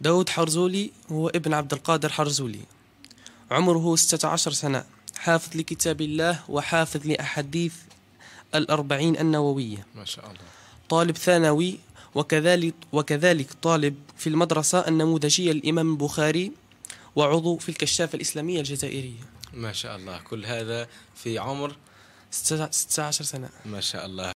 داود حرزولي هو ابن عبد القادر حرزولي عمره 16 سنة حافظ لكتاب الله وحافظ لأحاديث الأربعين النووية ما شاء الله طالب ثانوي وكذلك, وكذلك طالب في المدرسة النموذجية للإمام البخاري وعضو في الكشافة الإسلامية الجزائرية ما شاء الله كل هذا في عمر 16 سنة ما شاء الله